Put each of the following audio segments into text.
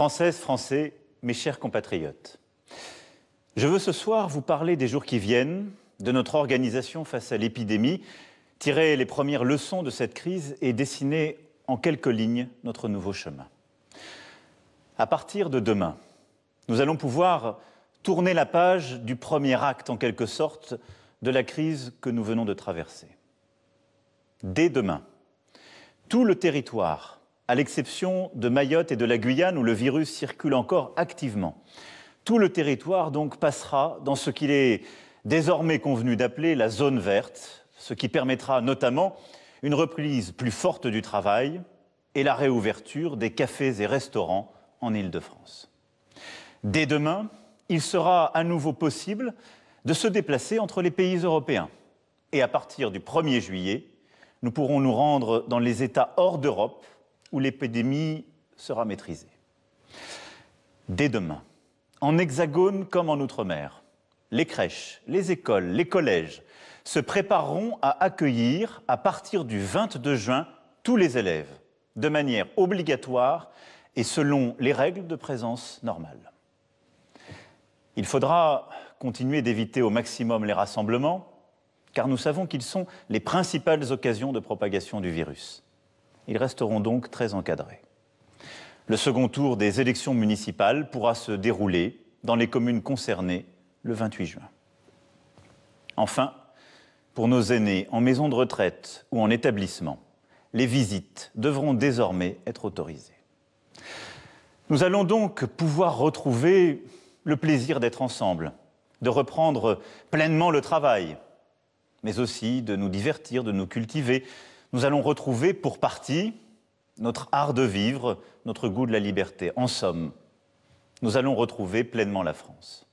Françaises, Français, mes chers compatriotes, je veux ce soir vous parler des jours qui viennent, de notre organisation face à l'épidémie, tirer les premières leçons de cette crise et dessiner en quelques lignes notre nouveau chemin. À partir de demain, nous allons pouvoir tourner la page du premier acte, en quelque sorte, de la crise que nous venons de traverser. Dès demain, tout le territoire à l'exception de Mayotte et de la Guyane où le virus circule encore activement. Tout le territoire donc passera dans ce qu'il est désormais convenu d'appeler la zone verte, ce qui permettra notamment une reprise plus forte du travail et la réouverture des cafés et restaurants en Île-de-France. Dès demain, il sera à nouveau possible de se déplacer entre les pays européens. Et à partir du 1er juillet, nous pourrons nous rendre dans les États hors d'Europe où l'épidémie sera maîtrisée. Dès demain, en hexagone comme en Outre-mer, les crèches, les écoles, les collèges se prépareront à accueillir, à partir du 22 juin, tous les élèves, de manière obligatoire et selon les règles de présence normales. Il faudra continuer d'éviter au maximum les rassemblements, car nous savons qu'ils sont les principales occasions de propagation du virus. Ils resteront donc très encadrés. Le second tour des élections municipales pourra se dérouler dans les communes concernées le 28 juin. Enfin, pour nos aînés en maison de retraite ou en établissement, les visites devront désormais être autorisées. Nous allons donc pouvoir retrouver le plaisir d'être ensemble, de reprendre pleinement le travail, mais aussi de nous divertir, de nous cultiver, nous allons retrouver pour partie notre art de vivre, notre goût de la liberté. En somme, nous allons retrouver pleinement la France.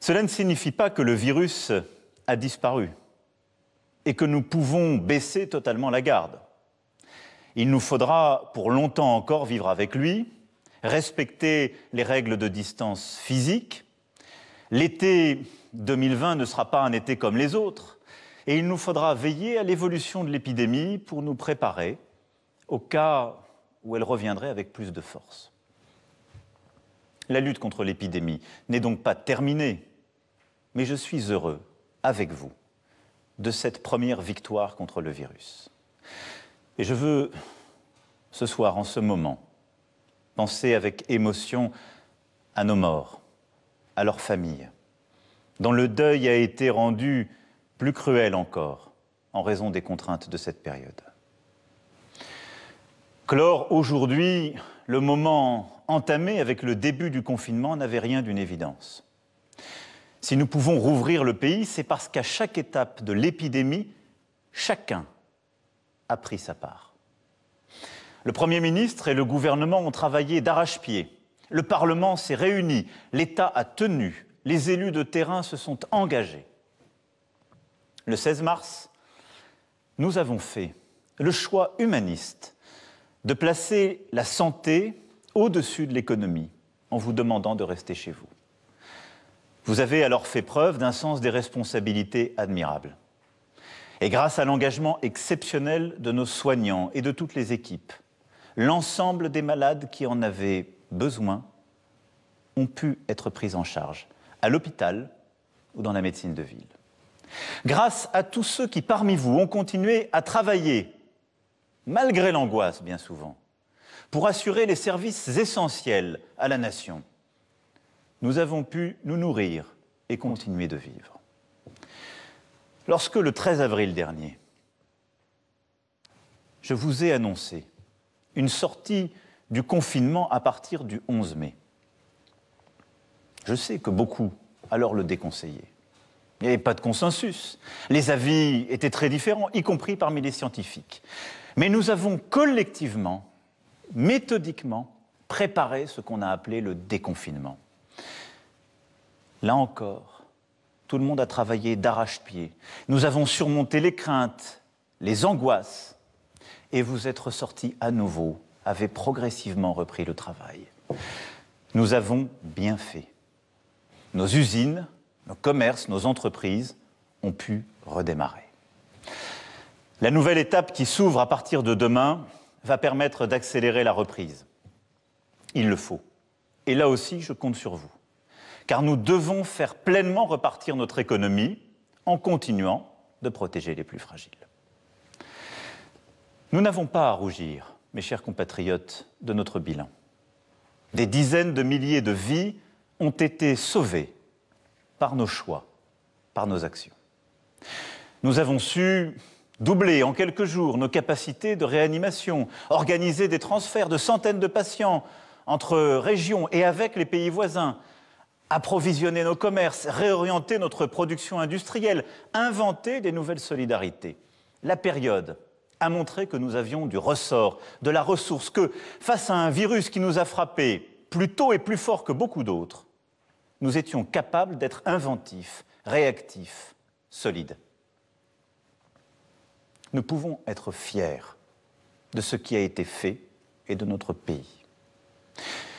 Cela ne signifie pas que le virus a disparu et que nous pouvons baisser totalement la garde. Il nous faudra pour longtemps encore vivre avec lui, respecter les règles de distance physique. L'été 2020 ne sera pas un été comme les autres. Et il nous faudra veiller à l'évolution de l'épidémie pour nous préparer au cas où elle reviendrait avec plus de force. La lutte contre l'épidémie n'est donc pas terminée, mais je suis heureux, avec vous, de cette première victoire contre le virus. Et je veux, ce soir, en ce moment, penser avec émotion à nos morts, à leurs familles, dont le deuil a été rendu plus cruel encore en raison des contraintes de cette période. Clore aujourd'hui le moment entamé avec le début du confinement n'avait rien d'une évidence. Si nous pouvons rouvrir le pays, c'est parce qu'à chaque étape de l'épidémie, chacun a pris sa part. Le Premier ministre et le gouvernement ont travaillé d'arrache-pied. Le Parlement s'est réuni, l'État a tenu, les élus de terrain se sont engagés. Le 16 mars, nous avons fait le choix humaniste de placer la santé au-dessus de l'économie en vous demandant de rester chez vous. Vous avez alors fait preuve d'un sens des responsabilités admirable. Et grâce à l'engagement exceptionnel de nos soignants et de toutes les équipes, l'ensemble des malades qui en avaient besoin ont pu être pris en charge à l'hôpital ou dans la médecine de ville. Grâce à tous ceux qui parmi vous ont continué à travailler, malgré l'angoisse bien souvent, pour assurer les services essentiels à la nation, nous avons pu nous nourrir et continuer de vivre. Lorsque le 13 avril dernier, je vous ai annoncé une sortie du confinement à partir du 11 mai, je sais que beaucoup alors le déconseillaient. Il n'y avait pas de consensus. Les avis étaient très différents, y compris parmi les scientifiques. Mais nous avons collectivement, méthodiquement, préparé ce qu'on a appelé le déconfinement. Là encore, tout le monde a travaillé d'arrache-pied. Nous avons surmonté les craintes, les angoisses, et vous êtes ressortis à nouveau, avez progressivement repris le travail. Nous avons bien fait. Nos usines, nos commerces, nos entreprises ont pu redémarrer. La nouvelle étape qui s'ouvre à partir de demain va permettre d'accélérer la reprise. Il le faut. Et là aussi, je compte sur vous. Car nous devons faire pleinement repartir notre économie en continuant de protéger les plus fragiles. Nous n'avons pas à rougir, mes chers compatriotes, de notre bilan. Des dizaines de milliers de vies ont été sauvées par nos choix, par nos actions. Nous avons su doubler en quelques jours nos capacités de réanimation, organiser des transferts de centaines de patients entre régions et avec les pays voisins, approvisionner nos commerces, réorienter notre production industrielle, inventer des nouvelles solidarités. La période a montré que nous avions du ressort, de la ressource, que face à un virus qui nous a frappés plus tôt et plus fort que beaucoup d'autres, nous étions capables d'être inventifs, réactifs, solides. Nous pouvons être fiers de ce qui a été fait et de notre pays.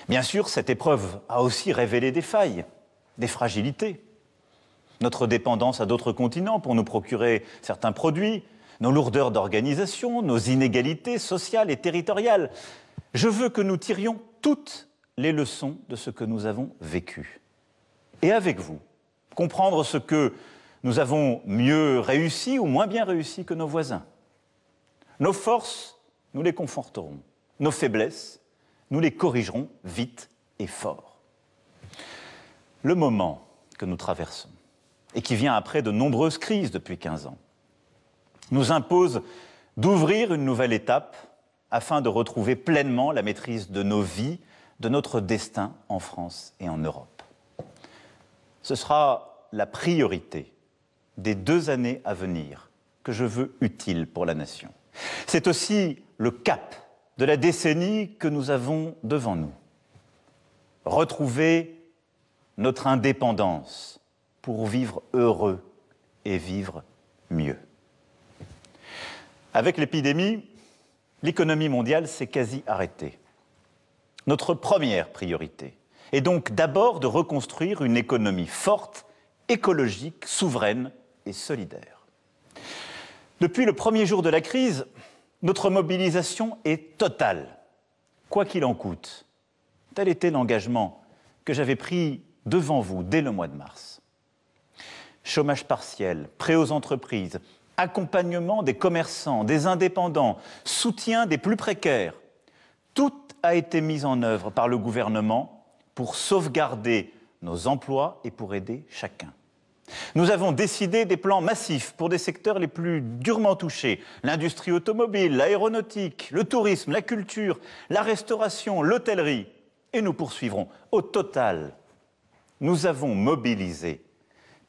Bien sûr, cette épreuve a aussi révélé des failles, des fragilités. Notre dépendance à d'autres continents pour nous procurer certains produits, nos lourdeurs d'organisation, nos inégalités sociales et territoriales. Je veux que nous tirions toutes les leçons de ce que nous avons vécu et avec vous, comprendre ce que nous avons mieux réussi ou moins bien réussi que nos voisins. Nos forces, nous les conforterons. Nos faiblesses, nous les corrigerons vite et fort. Le moment que nous traversons, et qui vient après de nombreuses crises depuis 15 ans, nous impose d'ouvrir une nouvelle étape afin de retrouver pleinement la maîtrise de nos vies, de notre destin en France et en Europe. Ce sera la priorité des deux années à venir que je veux utile pour la nation. C'est aussi le cap de la décennie que nous avons devant nous. Retrouver notre indépendance pour vivre heureux et vivre mieux. Avec l'épidémie, l'économie mondiale s'est quasi arrêtée. Notre première priorité et donc d'abord de reconstruire une économie forte, écologique, souveraine et solidaire. Depuis le premier jour de la crise, notre mobilisation est totale, quoi qu'il en coûte. Tel était l'engagement que j'avais pris devant vous dès le mois de mars. Chômage partiel, prêt aux entreprises, accompagnement des commerçants, des indépendants, soutien des plus précaires, tout a été mis en œuvre par le gouvernement pour sauvegarder nos emplois et pour aider chacun. Nous avons décidé des plans massifs pour des secteurs les plus durement touchés, l'industrie automobile, l'aéronautique, le tourisme, la culture, la restauration, l'hôtellerie, et nous poursuivrons. Au total, nous avons mobilisé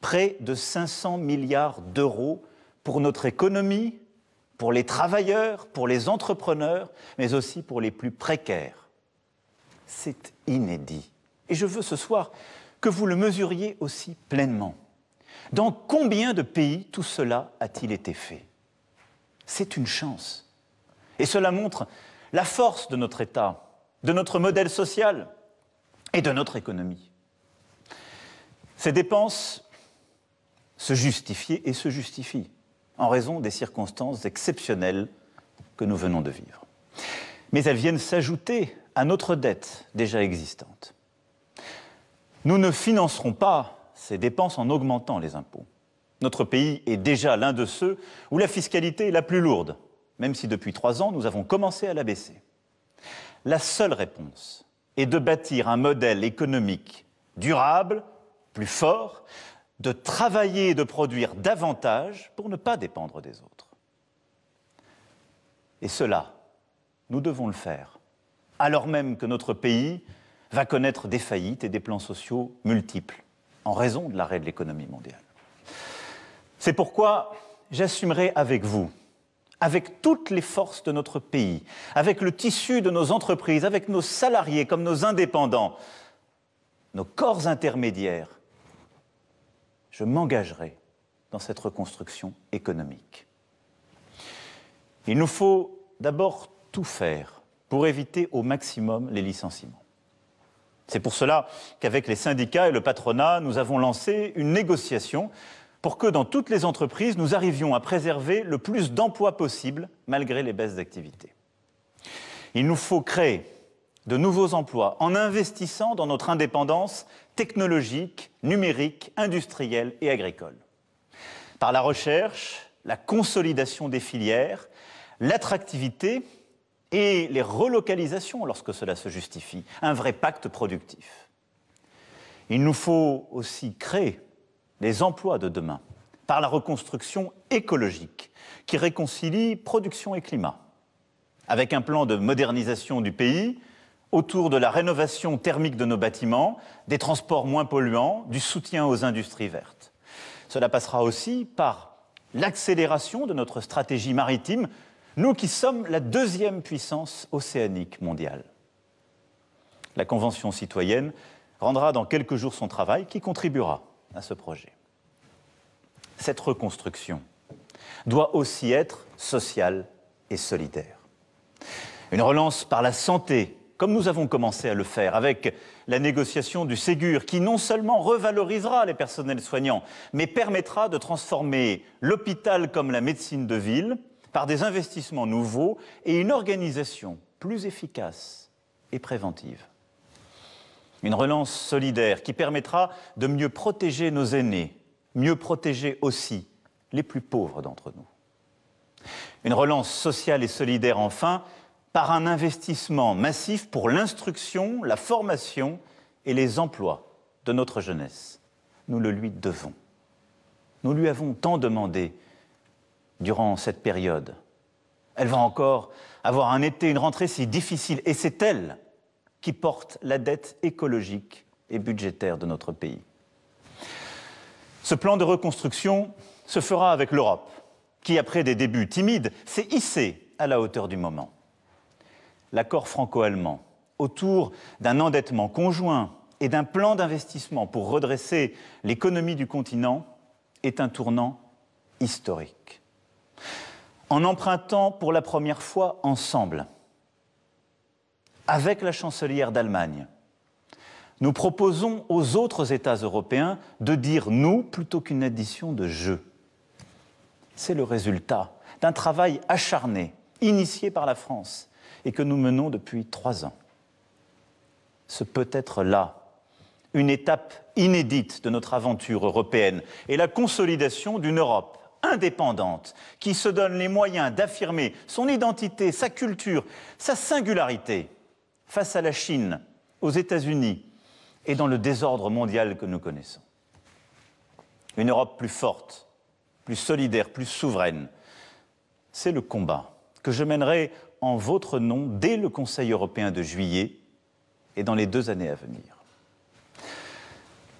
près de 500 milliards d'euros pour notre économie, pour les travailleurs, pour les entrepreneurs, mais aussi pour les plus précaires. C'est inédit. Et je veux ce soir que vous le mesuriez aussi pleinement. Dans combien de pays tout cela a-t-il été fait C'est une chance. Et cela montre la force de notre État, de notre modèle social et de notre économie. Ces dépenses se justifient et se justifient en raison des circonstances exceptionnelles que nous venons de vivre. Mais elles viennent s'ajouter à notre dette déjà existante. Nous ne financerons pas ces dépenses en augmentant les impôts. Notre pays est déjà l'un de ceux où la fiscalité est la plus lourde, même si depuis trois ans, nous avons commencé à la baisser. La seule réponse est de bâtir un modèle économique durable, plus fort, de travailler et de produire davantage pour ne pas dépendre des autres. Et cela, nous devons le faire, alors même que notre pays va connaître des faillites et des plans sociaux multiples en raison de l'arrêt de l'économie mondiale. C'est pourquoi j'assumerai avec vous, avec toutes les forces de notre pays, avec le tissu de nos entreprises, avec nos salariés comme nos indépendants, nos corps intermédiaires, je m'engagerai dans cette reconstruction économique. Il nous faut d'abord tout faire pour éviter au maximum les licenciements. C'est pour cela qu'avec les syndicats et le patronat, nous avons lancé une négociation pour que dans toutes les entreprises, nous arrivions à préserver le plus d'emplois possible malgré les baisses d'activité. Il nous faut créer de nouveaux emplois en investissant dans notre indépendance technologique, numérique, industrielle et agricole. Par la recherche, la consolidation des filières, l'attractivité et les relocalisations lorsque cela se justifie, un vrai pacte productif. Il nous faut aussi créer les emplois de demain par la reconstruction écologique qui réconcilie production et climat, avec un plan de modernisation du pays autour de la rénovation thermique de nos bâtiments, des transports moins polluants, du soutien aux industries vertes. Cela passera aussi par l'accélération de notre stratégie maritime nous qui sommes la deuxième puissance océanique mondiale. La Convention citoyenne rendra dans quelques jours son travail qui contribuera à ce projet. Cette reconstruction doit aussi être sociale et solidaire. Une relance par la santé, comme nous avons commencé à le faire avec la négociation du Ségur, qui non seulement revalorisera les personnels soignants, mais permettra de transformer l'hôpital comme la médecine de ville par des investissements nouveaux et une organisation plus efficace et préventive. Une relance solidaire qui permettra de mieux protéger nos aînés, mieux protéger aussi les plus pauvres d'entre nous. Une relance sociale et solidaire enfin par un investissement massif pour l'instruction, la formation et les emplois de notre jeunesse. Nous le lui devons. Nous lui avons tant demandé durant cette période. Elle va encore avoir un été, une rentrée si difficile, et c'est elle qui porte la dette écologique et budgétaire de notre pays. Ce plan de reconstruction se fera avec l'Europe, qui, après des débuts timides, s'est hissée à la hauteur du moment. L'accord franco-allemand, autour d'un endettement conjoint et d'un plan d'investissement pour redresser l'économie du continent, est un tournant historique en empruntant pour la première fois ensemble, avec la chancelière d'Allemagne, nous proposons aux autres États européens de dire nous plutôt qu'une addition de je. C'est le résultat d'un travail acharné, initié par la France, et que nous menons depuis trois ans. Ce peut être là une étape inédite de notre aventure européenne et la consolidation d'une Europe indépendante, qui se donne les moyens d'affirmer son identité, sa culture, sa singularité face à la Chine, aux États-Unis et dans le désordre mondial que nous connaissons. Une Europe plus forte, plus solidaire, plus souveraine, c'est le combat que je mènerai en votre nom dès le Conseil européen de juillet et dans les deux années à venir.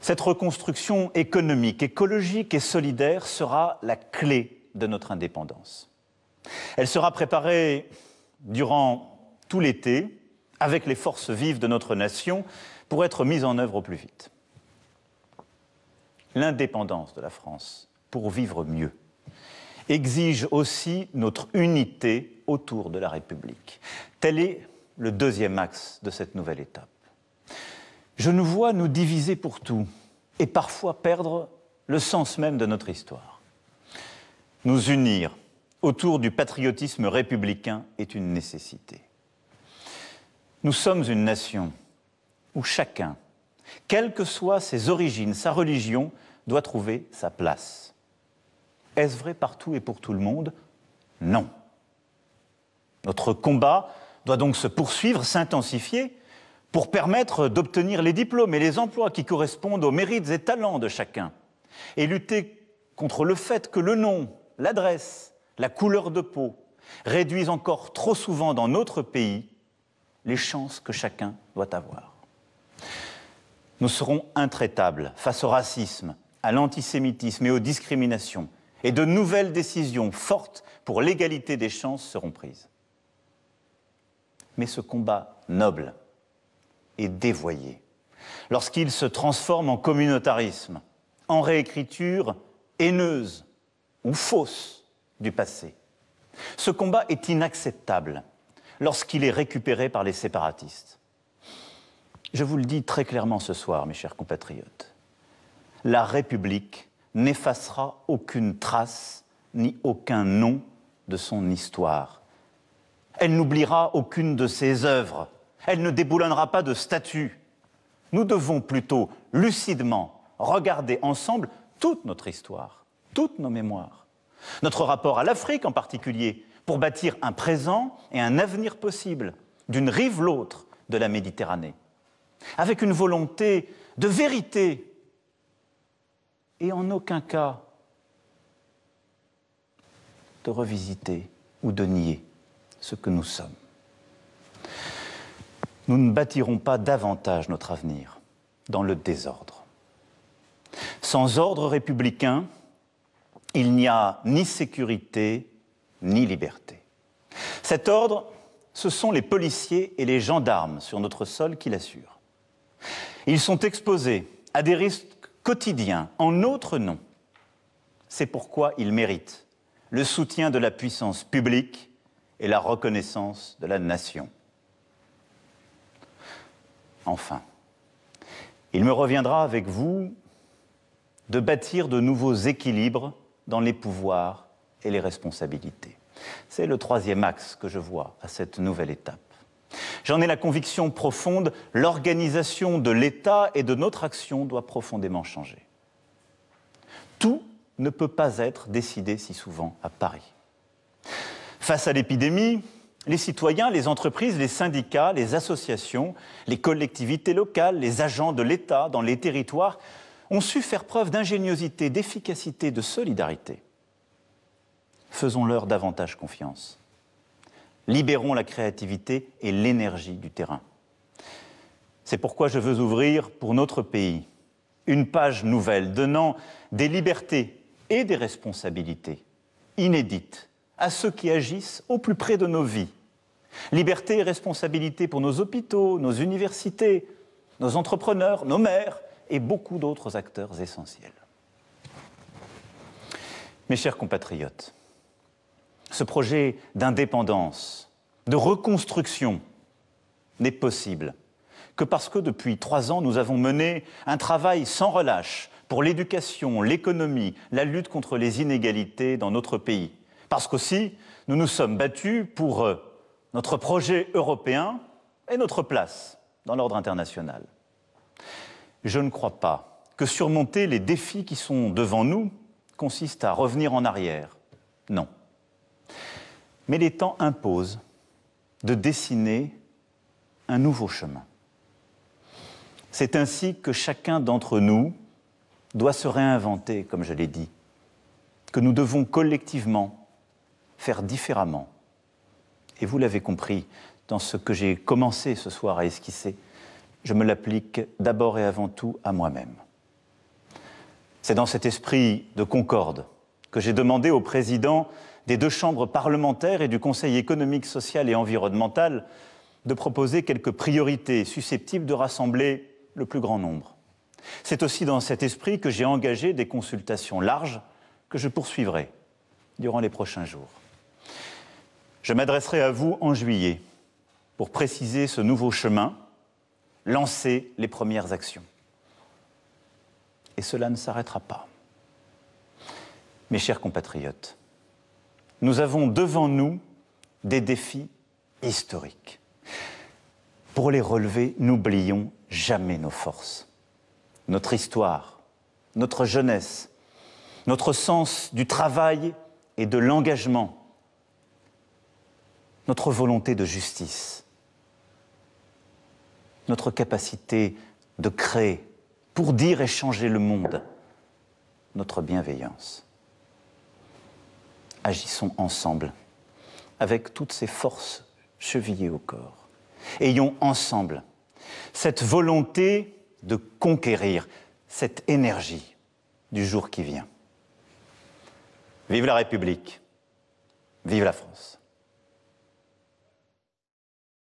Cette reconstruction économique, écologique et solidaire sera la clé de notre indépendance. Elle sera préparée durant tout l'été, avec les forces vives de notre nation, pour être mise en œuvre au plus vite. L'indépendance de la France, pour vivre mieux, exige aussi notre unité autour de la République. Tel est le deuxième axe de cette nouvelle étape. Je nous vois nous diviser pour tout et parfois perdre le sens même de notre histoire. Nous unir autour du patriotisme républicain est une nécessité. Nous sommes une nation où chacun, quelles que soient ses origines, sa religion, doit trouver sa place. Est-ce vrai partout et pour tout le monde Non. Notre combat doit donc se poursuivre, s'intensifier, pour permettre d'obtenir les diplômes et les emplois qui correspondent aux mérites et talents de chacun, et lutter contre le fait que le nom, l'adresse, la couleur de peau réduisent encore trop souvent dans notre pays les chances que chacun doit avoir. Nous serons intraitables face au racisme, à l'antisémitisme et aux discriminations, et de nouvelles décisions fortes pour l'égalité des chances seront prises. Mais ce combat noble dévoyé. Lorsqu'il se transforme en communautarisme, en réécriture haineuse ou fausse du passé. Ce combat est inacceptable lorsqu'il est récupéré par les séparatistes. Je vous le dis très clairement ce soir, mes chers compatriotes, la République n'effacera aucune trace ni aucun nom de son histoire. Elle n'oubliera aucune de ses œuvres elle ne déboulonnera pas de statut. Nous devons plutôt lucidement regarder ensemble toute notre histoire, toutes nos mémoires, notre rapport à l'Afrique en particulier, pour bâtir un présent et un avenir possible, d'une rive l'autre de la Méditerranée, avec une volonté de vérité et en aucun cas de revisiter ou de nier ce que nous sommes nous ne bâtirons pas davantage notre avenir dans le désordre. Sans ordre républicain, il n'y a ni sécurité ni liberté. Cet ordre, ce sont les policiers et les gendarmes sur notre sol qui l'assurent. Ils sont exposés à des risques quotidiens en notre nom. C'est pourquoi ils méritent le soutien de la puissance publique et la reconnaissance de la nation enfin. Il me reviendra avec vous de bâtir de nouveaux équilibres dans les pouvoirs et les responsabilités. C'est le troisième axe que je vois à cette nouvelle étape. J'en ai la conviction profonde, l'organisation de l'État et de notre action doit profondément changer. Tout ne peut pas être décidé si souvent à Paris. Face à l'épidémie, les citoyens, les entreprises, les syndicats, les associations, les collectivités locales, les agents de l'État dans les territoires ont su faire preuve d'ingéniosité, d'efficacité, de solidarité. Faisons-leur davantage confiance. Libérons la créativité et l'énergie du terrain. C'est pourquoi je veux ouvrir pour notre pays une page nouvelle donnant des libertés et des responsabilités inédites à ceux qui agissent au plus près de nos vies. Liberté et responsabilité pour nos hôpitaux, nos universités, nos entrepreneurs, nos maires et beaucoup d'autres acteurs essentiels. Mes chers compatriotes, ce projet d'indépendance, de reconstruction, n'est possible que parce que depuis trois ans, nous avons mené un travail sans relâche pour l'éducation, l'économie, la lutte contre les inégalités dans notre pays. Parce qu'aussi, nous nous sommes battus pour euh, notre projet européen et notre place dans l'ordre international. Je ne crois pas que surmonter les défis qui sont devant nous consiste à revenir en arrière. Non. Mais les temps imposent de dessiner un nouveau chemin. C'est ainsi que chacun d'entre nous doit se réinventer, comme je l'ai dit, que nous devons collectivement faire différemment. Et vous l'avez compris dans ce que j'ai commencé ce soir à esquisser, je me l'applique d'abord et avant tout à moi-même. C'est dans cet esprit de concorde que j'ai demandé au président des deux chambres parlementaires et du Conseil économique, social et environnemental de proposer quelques priorités susceptibles de rassembler le plus grand nombre. C'est aussi dans cet esprit que j'ai engagé des consultations larges que je poursuivrai durant les prochains jours. Je m'adresserai à vous en juillet pour préciser ce nouveau chemin, lancer les premières actions. Et cela ne s'arrêtera pas. Mes chers compatriotes, nous avons devant nous des défis historiques. Pour les relever, n'oublions jamais nos forces, notre histoire, notre jeunesse, notre sens du travail et de l'engagement notre volonté de justice, notre capacité de créer pour dire et changer le monde, notre bienveillance. Agissons ensemble, avec toutes ces forces chevillées au corps. Ayons ensemble cette volonté de conquérir, cette énergie du jour qui vient. Vive la République, vive la France.